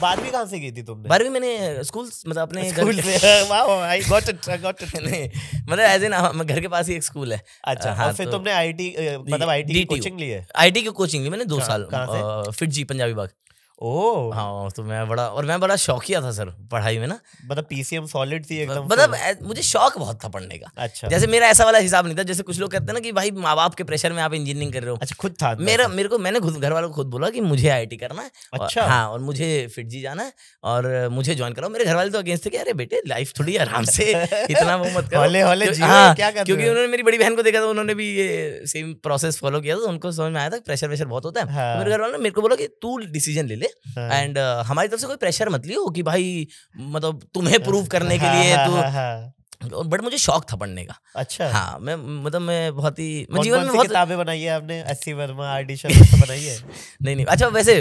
बारहवीं कहाँ से की थी तुमने बारहवीं मैंने स्कूल मतलब अपने स्कूल से I got it I got it मतलब एज एन हाँ, घर के पास ही एक स्कूल है अच्छा हाँ, फिर तो, तुमने आईटी मतलब आईटी की कोचिंग ली है आईटी की कोचिंग ली मैंने दो साल फिट जी पंजाबी बाग ओह हाँ तो मैं बड़ा और मैं बड़ा शौकिया था सर पढ़ाई में ना मतलब पीसीएम सॉलिड थी एकदम मतलब मुझे शौक बहुत था पढ़ने का अच्छा जैसे मेरा ऐसा वाला हिसाब नहीं था जैसे कुछ लोग कहते हैं ना कि भाई माँ बाप के प्रेशर में आप इंजीनियरिंग कर रहे हो अच्छा खुद था मेरा मेरे को मैंने खुद घर वालों को खुद बोला कि मुझे आई करना है अच्छा हाँ और मुझे फिटजी जाना है और मुझे ज्वाइन करो मेरे घर वाले तो अगेंस्ट थे कि अरे बेटे लाइफ थोड़ी आराम से इतना वो मत हौले हौले हाँ क्योंकि उन्होंने मेरी बड़ी बहन को देखा था उन्होंने भी ये सेम प्रोसेस फॉलो किया था तो उनको समझ में आया था प्रेशर वेशर बहुत होता है हाँ। तो मेरे घर वालों ने मेरे को बोला कि तू डिसीजन ले पे एंड हाँ। uh, हमारी तरफ से कोई प्रेशर मत लियो कि भाई मतलब तुम्हें प्रूव हाँ। करने के लिए हाँ, तो बट मुझे शौक था पढ़ने का अच्छा हाँ मैं मतलब मैं बहुत ही मैं जीवन में बहुत किताबें बनाई है आपने S C Verma R D Sharma सब बनाई है नहीं नहीं अच्छा वैसे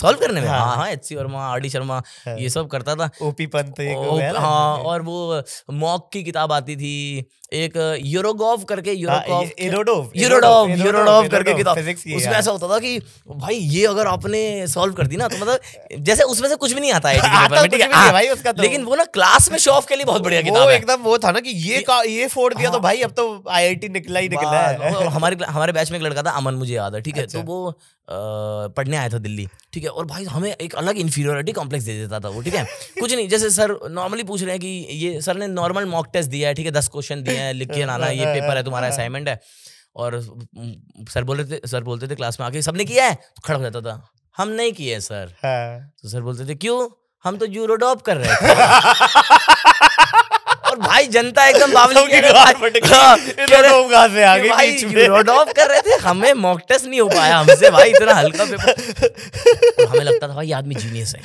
सॉल्व करने में हाँ।, हाँ हाँ S C Verma R D Sharma हाँ। ये सब करता था ओपी पंत हाँ, हाँ और वो मॉक की किताब आती थी एक यूरोगोव करके यूरोगोव यूरोडोव यूरोडोव यूरोडोव करके किताब उसमें ऐसा होता था कि भाई ये अगर आपने सॉल्व कर दी ना तो मतलब जैसे उसमें से कुछ भी नहीं आता तो है तो। लेकिन वो ना क्लास में शो ऑफ के लिए बहुत बढ़िया किताब है एकदम वो था ना कि ये का ये फोड़ दिया तो हाँ। भाई अब तो आईआईटी निकला ही निकला है हमारे हमारे बैच में एक लड़का था अमन मुझे याद है ठीक है अच्छा। तो वो पढ़ने आया था दिल्ली ठीक है और भाई हमें एक अलग इन्फीरियोरिटी कॉम्प्लेक्स दे देता था वो ठीक है कुछ नहीं जैसे सर नॉर्मली पूछ रहे हैं कि ये सर ने नॉर्मल मॉक टेस्ट दिया है ठीक है दस क्वेश्चन दिए हैं लिख के लाना ये पेपर है तुम्हारा असाइनमेंट है और सर बोल रहे थे सर बोलते थे क्लास में आके सबने किया है तो खड़ा हो जाता था हम नहीं किए सर हाँ। तो सर बोलते थे क्यों हम तो यूरोडॉप कर रहे थे भाई जनता एकदम बावली की हाँ, से कर रहे थे हमें मॉक टेस्ट नहीं हो पाया हमसे भाई इतना हल्का पेपर हमें लगता था भाई आदमी जीनियस है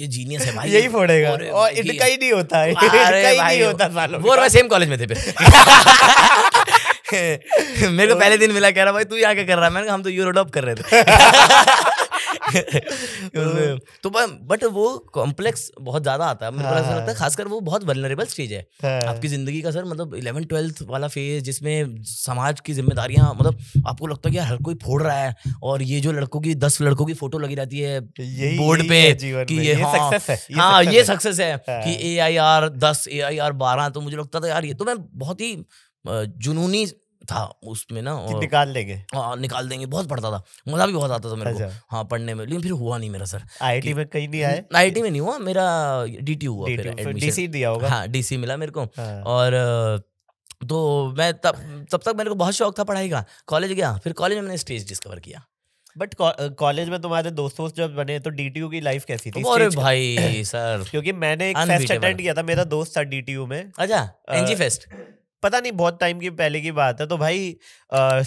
ये जीनियस है भाई यही फोड़ेगा और इनका ही नहीं होता है इनका ही नहीं होता सालों वो और मैं सेम कॉलेज में थे फिर मेरे को पहले दिन मिला कह रहा भाई तू यहाँ क्या कर रहा है मैंने कहा हम तो यूरोडॉप कर रहे थे तो बट तो वो कॉम्प्लेक्स बहुत ज्यादा आता है मेरे को ऐसा लगता है हाँ, हाँ। खासकर वो बहुत वनरेबल स्टेज है हाँ। आपकी जिंदगी का सर मतलब इलेवन ट्वेल्थ वाला फेज जिसमें समाज की जिम्मेदारियां मतलब आपको लगता है कि हर कोई फोड़ रहा है और ये जो लड़कों की दस लड़कों की फोटो लगी रहती है बोर्ड पे कि ये हाँ ये सक्सेस है कि ए आई आर दस ए आई आर बारह तो मुझे लगता था यार ये तो मैं बहुत ही जुनूनी था उसमें ना और, निकाल लेंगे आ, हाँ, निकाल देंगे बहुत पढ़ता था मजा भी बहुत आता था मेरे अच्छा। को हाँ पढ़ने में लेकिन फिर हुआ नहीं मेरा सर आईटी में कहीं नहीं आए आईटी में नहीं हुआ मेरा डीटी हुआ फिर डीसी दिया होगा हाँ डीसी मिला मेरे को हाँ। और तो मैं तब तब तक मेरे को बहुत शौक था पढ़ाई का कॉलेज गया फिर कॉलेज में मैंने स्टेज डिस्कवर किया बट कॉलेज में तुम्हारे दोस्त वोस्त जब बने तो डीटीयू की लाइफ कैसी थी अरे भाई सर क्योंकि मैंने एक फेस्ट अटेंड किया था मेरा दोस्त था डीटीयू में अच्छा एनजी फेस्ट पता नहीं बहुत टाइम की पहले की बात है तो भाई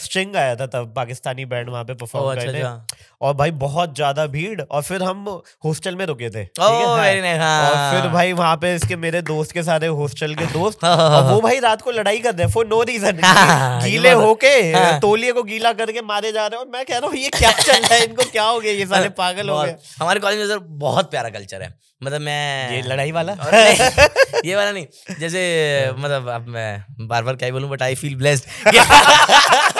स्ट्रिंग आया था तब पाकिस्तानी बैंड वहां पे परफॉर्म अच्छा, करने अच्छा। और भाई बहुत ज्यादा भीड़ और फिर हम हॉस्टल में रुके थे oh, हाँ। हाँ। और फिर भाई वहाँ पे इसके मेरे दोस्त के सारे हॉस्टल के दोस्त हाँ, हाँ, और हाँ। वो भाई रात को लड़ाई कर रहे फॉर नो रीजन गीले होके तोलिए को गीला करके मारे जा रहे और मैं कह रहा हूँ ये क्या चल रहा है इनको क्या हो गया ये सारे पागल हो गए हमारे कॉलेज में सर बहुत प्यारा कल्चर है मतलब मैं ये लड़ाई वाला ये वाला नहीं जैसे मतलब अब मैं बार बार क्या बोलूँ बट आई फील ब्लेस्ड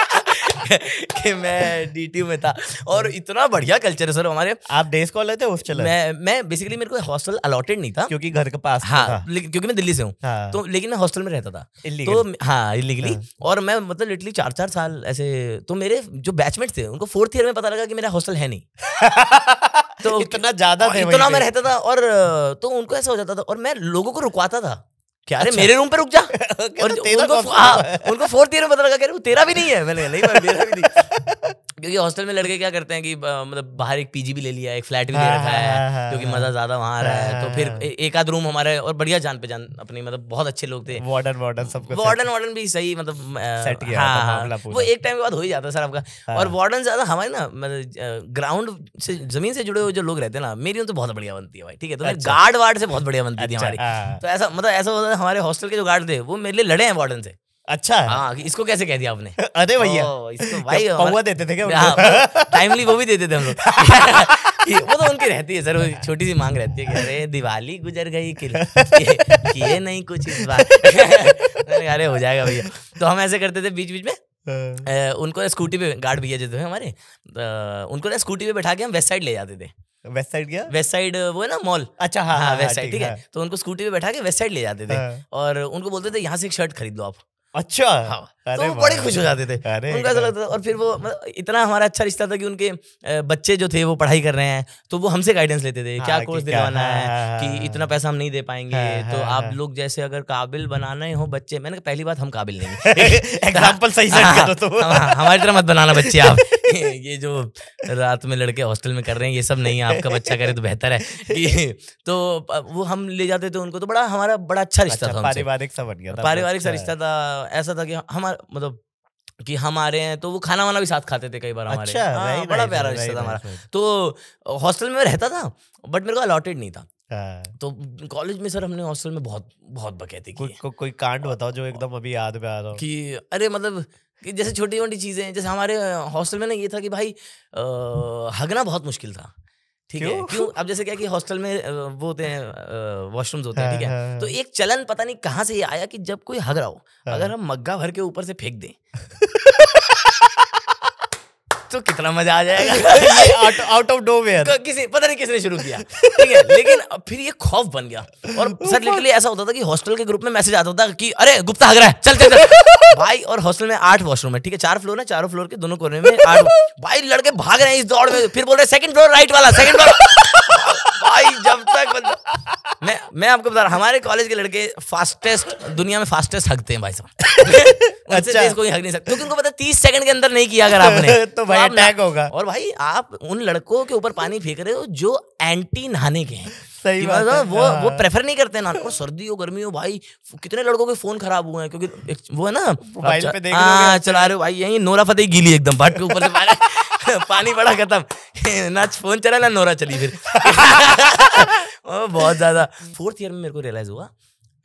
कि मैं डीटी में था और इतना बढ़िया कल्चर है सर हमारे आप डे स्कॉलर थे उस चले मैं मैं बेसिकली मेरे को हॉस्टल अलॉटेड नहीं था क्योंकि घर के पास हाँ क्योंकि मैं दिल्ली से हूँ हाँ, तो लेकिन मैं हॉस्टल में रहता था तो हाँ इलीगली हाँ। और मैं मतलब लिटली चार चार साल ऐसे तो मेरे जो बैचमेट थे उनको फोर्थ ईयर में पता लगा कि मेरा हॉस्टल है नहीं तो इतना ज्यादा इतना मैं रहता था और तो उनको ऐसा हो जाता था और मैं लोगों को रुकवाता था क्या अरे अच्छा। मेरे रूम पे रुक जा और तो उनको हाँ उनको फोर्थ ईयर में पता लगा कह रहे तेरा भी नहीं है मैंने नहीं मेरा भी नहीं क्योंकि हॉस्टल में लड़के क्या करते हैं कि मतलब बाहर एक पीजी भी ले लिया एक फ्लैट भी ले हाँ, रखा हाँ, है हाँ, क्योंकि मजा ज्यादा वहां रहा है तो फिर एक आध रूम हमारे और बढ़िया जान पे जान मतलब बहुत अच्छे लोग थे वार्डन वार्डन सब वार्डन वार्डन भी सही मतलब सेट किया हाँ, हाँ, वो एक टाइम के बाद हो ही जाता है सर आपका और वार्डन ज्यादा हमारे ना मतलब ग्राउंड से जमीन से जुड़े हुए जो लोग रहते हैं ना मेरी तो बहुत बढ़िया बनती है भाई ठीक है तो अच्छा। गार्ड वार्ड से बहुत बढ़िया बनती थी अच्छा, हमारी तो ऐसा मतलब ऐसा होता है हमारे हॉस्टल के जो गार्ड थे वो मेरे लिए लड़े हैं वार्डन से अच्छा आ, हाँ, इसको कैसे कह दिया आपने अरे भैया इसको भाई पौवा मतलब देते थे क्या टाइमली हाँ, वो भी देते थे हम लोग वो तो उनकी रहती है सर वो छोटी सी मांग रहती है कि अरे दिवाली गुजर गई कि किए नहीं कुछ इस बार अरे हो जाएगा भैया तो हम ऐसे करते थे बीच बीच में ए, हाँ। उनको स्कूटी पे गार्ड भैया जो थे हमारे उनको ना स्कूटी पे बैठा के हम वेस्ट साइड ले जाते थे वेस्ट साइड क्या वेस्ट साइड वो है ना मॉल अच्छा हाँ, हाँ वेस्ट साइड ठीक है तो उनको स्कूटी पे बैठा के वेस्ट साइड ले जाते थे और उनको बोलते थे यहाँ से एक शर्ट खरीद लो आप अच्छा हाँ तो वो बड़े खुश हो जाते थे उनका ऐसा लगता था और फिर वो इतना हमारा अच्छा रिश्ता था कि उनके बच्चे जो थे वो पढ़ाई कर रहे हैं तो वो हमसे गाइडेंस लेते थे हाँ, क्या कोर्स दिलवाना हाँ, है हाँ, कि इतना पैसा हम नहीं दे पाएंगे तो आप लोग जैसे अगर काबिल बनाना हो बच्चे मैंने कहा पहली बात हम काबिल नहीं एग्जाम्पल सही से तो। हमारी तरह मत बनाना बच्चे आप ये जो रात में लड़के हॉस्टल में कर रहे हैं ये सब नहीं है आपका बच्चा करे तो बेहतर है तो वो हम ले जाते थे उनको तो बड़ा हमारा बड़ा अच्छा रिश्ता अच्छा, था पारिवारिक सा बन गया पारिवारिक सा रिश्ता था ऐसा था कि हमारे हमारे मतलब कि हम आ रहे हैं तो वो खाना वाना भी साथ खाते थे कई बार हमारे अच्छा, आ, हाँ, भाई, बड़ा रही, प्यारा रिश्ता था हमारा तो हॉस्टल में रहता था बट मेरे को अलॉटेड नहीं था हाँ। तो कॉलेज में सर हमने हॉस्टल में बहुत बहुत बकैती की को, को, कोई कांड बताओ जो एकदम अभी याद में आ रहा कि अरे मतलब कि जैसे छोटी मोटी चीज़ें जैसे हमारे हॉस्टल में ना ये था कि भाई हगना बहुत मुश्किल था ठीक है क्यों अब जैसे क्या कि हॉस्टल में वो होते हैं वॉशरूम्स होते हैं हाँ, ठीक है, हाँ, हाँ। तो एक चलन पता नहीं कहाँ से ये आया कि जब कोई हग रहा हो अगर हम मग्गा भर के ऊपर से फेंक दें तो कितना मजा आ जाएगा आउट ऑफ डोवेयर किसी पता नहीं किसने शुरू किया ठीक है लेकिन फिर ये खौफ बन गया और सर लिटरली ऐसा होता था कि हॉस्टल के ग्रुप में मैसेज आता था कि अरे गुप्ता हग रहा है चल चल चल भाई और हॉस्टल में आठ वॉशरूम है ठीक है चार फ्लोर है चारों फ्लोर के दोनों कोने में आठ भाई लड़के भाग रहे हैं इस दौड़ में फिर बोल रहे सेकंड फ्लोर राइट वाला सेकंड फ्लोर भाई जब तक मैं मैं आपको बता रहा हमारे कॉलेज के लड़के फास्टेस्ट दुनिया में फास्टेस्ट हगते हैं भाई साहब अच्छा हक नहीं क्योंकि उनको पता तीस सेकंड के अंदर नहीं किया अगर आपने तो भाई तो होगा और भाई आप उन लड़कों के ऊपर पानी फेंक रहे हो जो एंटी नहाने के हैं सही बात है मतलब वो वो प्रेफर हाँ। नहीं करते ना और सर्दी हो गर्मी हो भाई कितने लड़कों के फोन खराब हुए हैं क्योंकि वो है ना मोबाइल अच्छा, पे देख हाँ चला रहे हो भाई यही नोरा फतेह गीली एकदम बाट के ऊपर से पानी पड़ा खत्म ना फोन चला ना नोरा चली फिर बहुत ज्यादा फोर्थ ईयर में मेरे को रियलाइज हुआ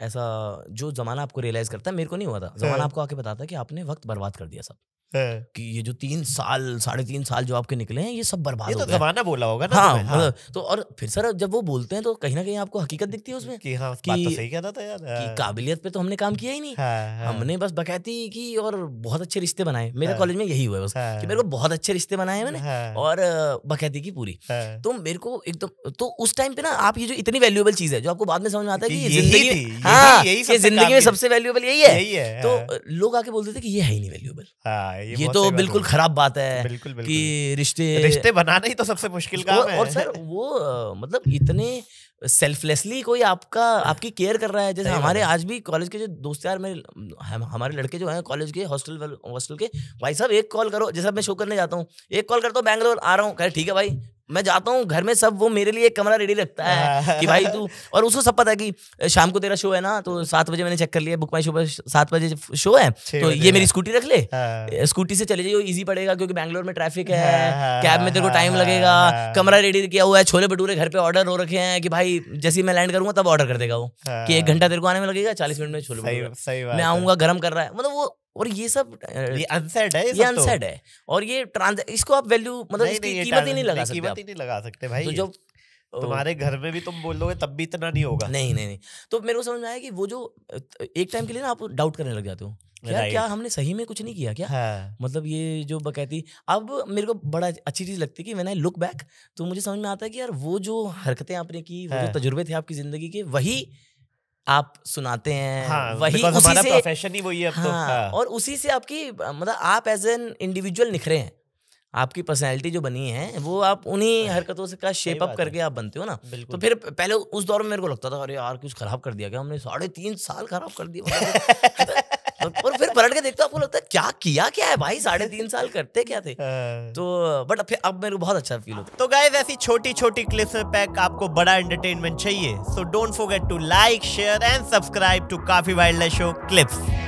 ऐसा जो ज़माना आपको रियलाइज़ करता है मेरे को नहीं हुआ था हाँ। ज़माना आपको आके बताता है कि आपने वक्त बर्बाद कर दिया सब हाँ। कि ये जो तीन साल साढ़े तीन साल जो आपके निकले हैं ये सब बर्बाद ये तो जमाना बोला होगा ना हाँ, मतलब हाँ। तो और फिर सर जब वो बोलते हैं तो कहीं ना कहीं आपको हकीकत दिखती है उसमें कि हाँ, कि, बात तो सही कहता था यार कि हाँ। काबिलियत पे तो हमने काम किया ही नहीं हाँ, हाँ। हमने बस बकैती की और बहुत अच्छे रिश्ते बनाए मेरे हाँ। कॉलेज में यही हुआ बस कि मेरे को बहुत अच्छे रिश्ते बनाए मैंने और बकैती की पूरी तो मेरे को एकदम तो उस टाइम पे ना आप ये जो इतनी वैल्यूएबल चीज है जो आपको बाद में समझ में आता है कि जिंदगी जिंदगी में सबसे वैल्यूएबल यही है तो लोग आके बोलते थे कि ये है ही नहीं वैल्यूएबल है ये, ये तो बिल्कुल खराब बात है बिल्कुल, बिल्कुल, कि रिश्ते रिश्ते बनाना ही तो सबसे मुश्किल काम है और सर वो मतलब इतने सेल्फलेसली कोई आपका आपकी केयर कर रहा है जैसे हमारे आज भी कॉलेज के जो दोस्त यार मेरे हम, हमारे लड़के जो हैं कॉलेज के हॉस्टल हॉस्टल के भाई साहब एक कॉल करो जैसे मैं शो करने जाता हूँ एक कॉल करता हूँ बैंगलोर आ रहा हूँ कह ठीक है भाई मैं जाता हूँ घर में सब वो मेरे लिए एक कमरा रेडी रखता है हाँ। कि भाई तू और उसको सब पता है कि शाम को तेरा शो है ना तो सात बजे मैंने चेक कर लिया बुक माई शो पर सात बजे शो है तो ये मेरी स्कूटी रख ले स्कूटी हाँ। से चले जाइए ईजी पड़ेगा क्योंकि बैंगलोर में ट्रैफिक है कैब हाँ, में तेरे को टाइम लगेगा कमरा रेडी किया हुआ है छोले भटूरे घर पे ऑर्डर हो रखे हैं कि भाई जैसे मैं लैंड करूंगा तब ऑर्डर कर देगा वो कि एक घंटा तेरे को आने में लगेगा चालीस मिनट में छोले भटूरे मैं आऊंगा गर्म कर रहा है मतलब वो और ये सब ये अनसेड है ये, अनसेड तो। है और ये ट्रांस इसको आप वैल्यू मतलब इसकी कीमत ही नहीं लगा सकते कीमत ही नहीं लगा सकते भाई तो जो तुम्हारे घर में भी तुम बोलोगे तब भी इतना नहीं होगा नहीं नहीं नहीं तो मेरे को समझ में आया कि वो जो एक टाइम के लिए ना आप डाउट करने लग जाते हो यार क्या हमने सही में कुछ नहीं किया क्या हाँ। मतलब ये जो बकैती अब मेरे को बड़ा अच्छी चीज लगती है कि मैंने आई लुक बैक तो मुझे समझ में आता है कि यार वो जो हरकतें आपने की हाँ। वो जो हाँ। तजुर्बे थे आपकी जिंदगी के वही आप सुनाते हैं हाँ, वही उसी से प्रोफेशन ही वही है अब तो, हाँ, तो, हाँ. और उसी से आपकी मतलब आप एज एन इंडिविजुअल निखरे हैं आपकी पर्सनैलिटी जो बनी है वो आप उन्हीं हरकतों से का शेप अप करके आप बनते हो ना तो फिर पहले उस दौर में मेरे को लगता था अरे यार कुछ खराब कर दिया गया हमने साढ़े तीन साल खराब कर दिया मतलब, और फिर पलट के देखते आपको लगता है क्या किया क्या है भाई साढ़े तीन साल करते क्या थे हाँ। तो बट फिर अब मेरे को बहुत अच्छा फील होता तो गाइज ऐसी छोटी छोटी क्लिप्स में पैक आपको बड़ा एंटरटेनमेंट चाहिए so don't forget to like share and subscribe to काफी वाइल्ड लाइफ शो क्लिप्स